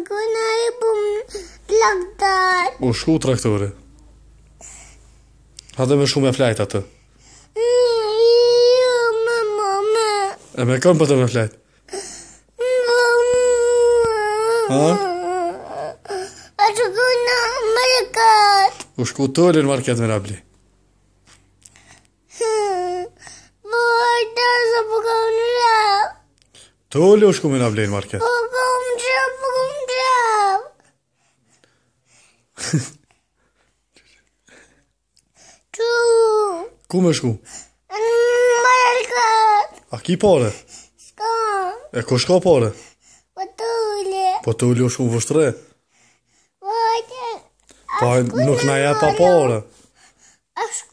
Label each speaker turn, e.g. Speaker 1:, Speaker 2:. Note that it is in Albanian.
Speaker 1: kërkojnë a i bum traktor.
Speaker 2: U shku traktori? A dhe me shku me flajt atë? Mm, jo, me mama. E me kam për të me flajt?
Speaker 1: Mama. A kërkojnë a market.
Speaker 2: U shku të olin market me rabli?
Speaker 1: Po, ajta, sa po ka unë rab.
Speaker 2: Të olin u shku me rabli në market? Po. Tu. Ku më shku?
Speaker 1: Amerika. A ki pore? Shko.
Speaker 2: E ku shko pore?
Speaker 1: Po të ulje. Po
Speaker 2: të ulje u shku vështre.
Speaker 1: Po të...
Speaker 2: Po nuk na jepa pore.
Speaker 1: A shku?